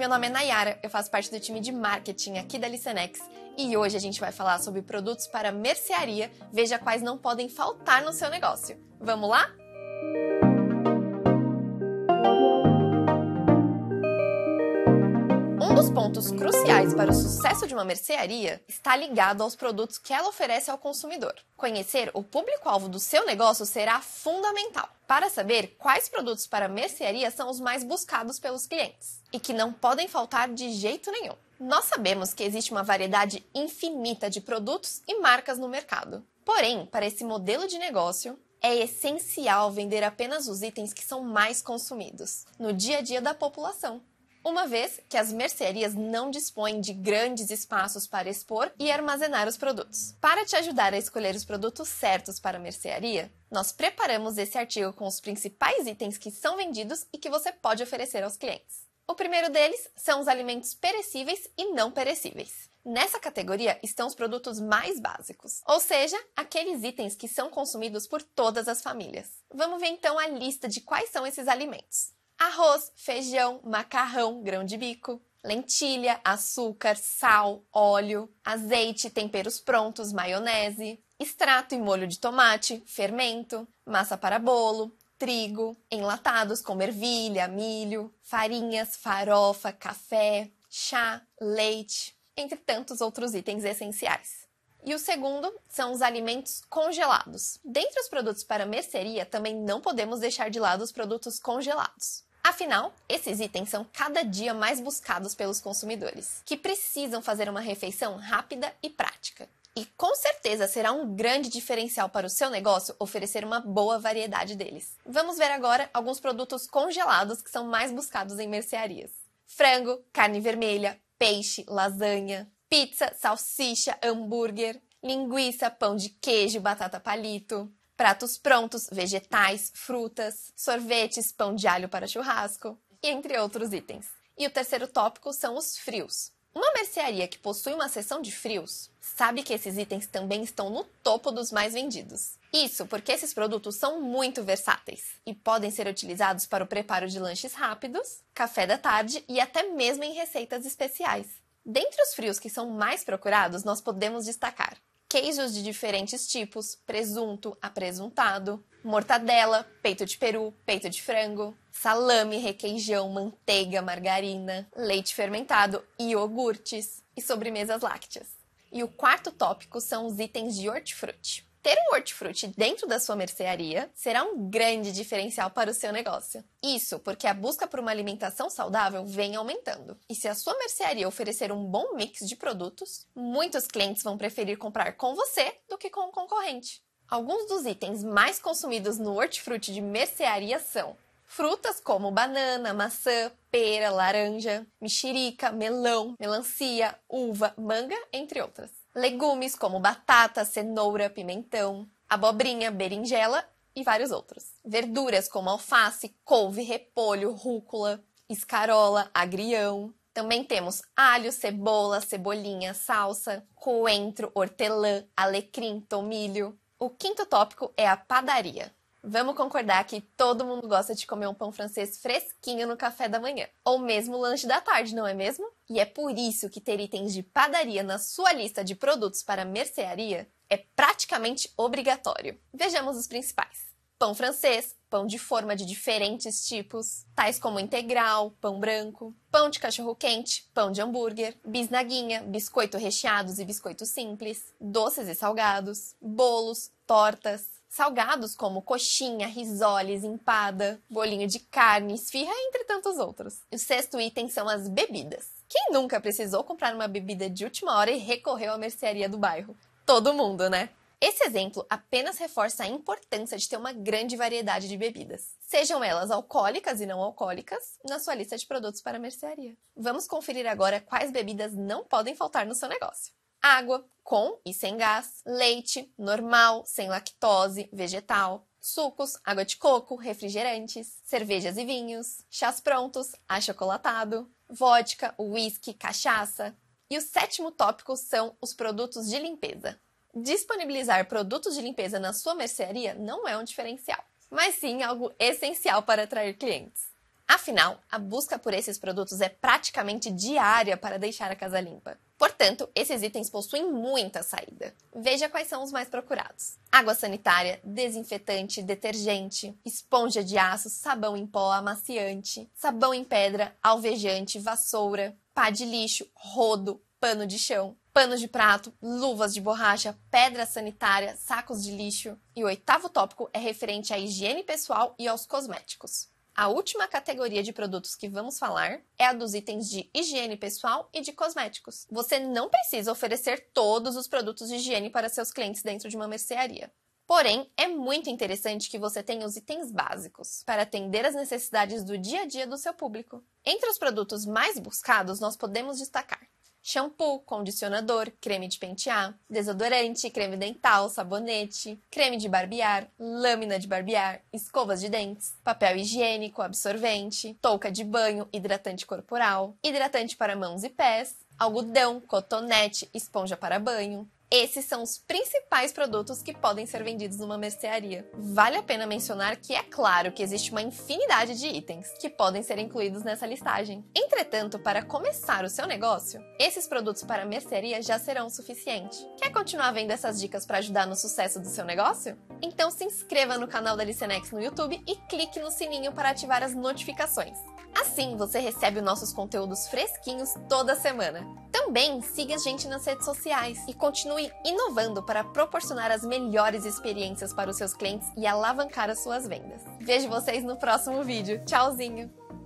Meu nome é Nayara, eu faço parte do time de marketing aqui da Licenex e hoje a gente vai falar sobre produtos para mercearia, veja quais não podem faltar no seu negócio. Vamos lá? dos pontos cruciais para o sucesso de uma mercearia está ligado aos produtos que ela oferece ao consumidor. Conhecer o público-alvo do seu negócio será fundamental para saber quais produtos para mercearia são os mais buscados pelos clientes e que não podem faltar de jeito nenhum. Nós sabemos que existe uma variedade infinita de produtos e marcas no mercado. Porém, para esse modelo de negócio, é essencial vender apenas os itens que são mais consumidos no dia a dia da população uma vez que as mercearias não dispõem de grandes espaços para expor e armazenar os produtos. Para te ajudar a escolher os produtos certos para a mercearia, nós preparamos esse artigo com os principais itens que são vendidos e que você pode oferecer aos clientes. O primeiro deles são os alimentos perecíveis e não perecíveis. Nessa categoria estão os produtos mais básicos, ou seja, aqueles itens que são consumidos por todas as famílias. Vamos ver então a lista de quais são esses alimentos arroz, feijão, macarrão, grão de bico, lentilha, açúcar, sal, óleo, azeite, temperos prontos, maionese, extrato e molho de tomate, fermento, massa para bolo, trigo, enlatados como ervilha, milho, farinhas, farofa, café, chá, leite, entre tantos outros itens essenciais. E o segundo são os alimentos congelados. Dentre os produtos para mercearia, também não podemos deixar de lado os produtos congelados. Afinal, esses itens são cada dia mais buscados pelos consumidores, que precisam fazer uma refeição rápida e prática. E com certeza será um grande diferencial para o seu negócio oferecer uma boa variedade deles. Vamos ver agora alguns produtos congelados que são mais buscados em mercearias: frango, carne vermelha, peixe, lasanha, pizza, salsicha, hambúrguer, linguiça, pão de queijo, batata palito pratos prontos, vegetais, frutas, sorvetes, pão de alho para churrasco, e entre outros itens. E o terceiro tópico são os frios. Uma mercearia que possui uma seção de frios sabe que esses itens também estão no topo dos mais vendidos. Isso porque esses produtos são muito versáteis e podem ser utilizados para o preparo de lanches rápidos, café da tarde e até mesmo em receitas especiais. Dentre os frios que são mais procurados, nós podemos destacar queijos de diferentes tipos, presunto, apresuntado, mortadela, peito de peru, peito de frango, salame, requeijão, manteiga, margarina, leite fermentado, iogurtes e sobremesas lácteas. E o quarto tópico são os itens de hortifruti. Ter um hortifruti dentro da sua mercearia será um grande diferencial para o seu negócio. Isso porque a busca por uma alimentação saudável vem aumentando. E se a sua mercearia oferecer um bom mix de produtos, muitos clientes vão preferir comprar com você do que com o concorrente. Alguns dos itens mais consumidos no hortifruti de mercearia são frutas como banana, maçã, pera, laranja, mexerica, melão, melancia, uva, manga, entre outras legumes como batata, cenoura, pimentão, abobrinha, berinjela e vários outros. Verduras como alface, couve, repolho, rúcula, escarola, agrião. Também temos alho, cebola, cebolinha, salsa, coentro, hortelã, alecrim, tomilho. O quinto tópico é a padaria. Vamos concordar que todo mundo gosta de comer um pão francês fresquinho no café da manhã, ou mesmo lanche da tarde, não é mesmo? E é por isso que ter itens de padaria na sua lista de produtos para mercearia é praticamente obrigatório. Vejamos os principais: pão francês, pão de forma de diferentes tipos, tais como integral, pão branco, pão de cachorro-quente, pão de hambúrguer, bisnaguinha, biscoito recheados e biscoito simples, doces e salgados, bolos, tortas, salgados como coxinha, risoles, empada, bolinho de carne, esfirra, entre tantos outros. E o sexto item são as bebidas. Quem nunca precisou comprar uma bebida de última hora e recorreu à mercearia do bairro? Todo mundo, né? Esse exemplo apenas reforça a importância de ter uma grande variedade de bebidas, sejam elas alcoólicas e não alcoólicas, na sua lista de produtos para a mercearia. Vamos conferir agora quais bebidas não podem faltar no seu negócio: água, com e sem gás, leite, normal, sem lactose, vegetal, sucos, água de coco, refrigerantes, cervejas e vinhos, chás prontos, achocolatado, vodka, uísque, cachaça. E o sétimo tópico são os produtos de limpeza. Disponibilizar produtos de limpeza na sua mercearia não é um diferencial, mas sim algo essencial para atrair clientes. Afinal, a busca por esses produtos é praticamente diária para deixar a casa limpa. Portanto, esses itens possuem muita saída. Veja quais são os mais procurados: água sanitária, desinfetante, detergente, esponja de aço, sabão em pó, amaciante, sabão em pedra, alvejante, vassoura, pá de lixo, rodo, pano de chão, panos de prato, luvas de borracha, pedra sanitária, sacos de lixo. E o oitavo tópico é referente à higiene pessoal e aos cosméticos. A última categoria de produtos que vamos falar é a dos itens de higiene pessoal e de cosméticos. Você não precisa oferecer todos os produtos de higiene para seus clientes dentro de uma mercearia. Porém, é muito interessante que você tenha os itens básicos para atender às necessidades do dia a dia do seu público. Entre os produtos mais buscados, nós podemos destacar shampoo, condicionador, creme de pentear, desodorante, creme dental, sabonete, creme de barbear, lâmina de barbear, escovas de dentes, papel higiênico, absorvente, touca de banho, hidratante corporal, hidratante para mãos e pés, algodão, cotonete, esponja para banho, esses são os principais produtos que podem ser vendidos numa mercearia. Vale a pena mencionar que é claro que existe uma infinidade de itens que podem ser incluídos nessa listagem. Entretanto, para começar o seu negócio, esses produtos para mercearia já serão o suficiente. Quer continuar vendo essas dicas para ajudar no sucesso do seu negócio? Então se inscreva no canal da Licenex no YouTube e clique no sininho para ativar as notificações. Assim você recebe nossos conteúdos fresquinhos toda semana. Também siga a gente nas redes sociais e continue inovando para proporcionar as melhores experiências para os seus clientes e alavancar as suas vendas. Vejo vocês no próximo vídeo. Tchauzinho!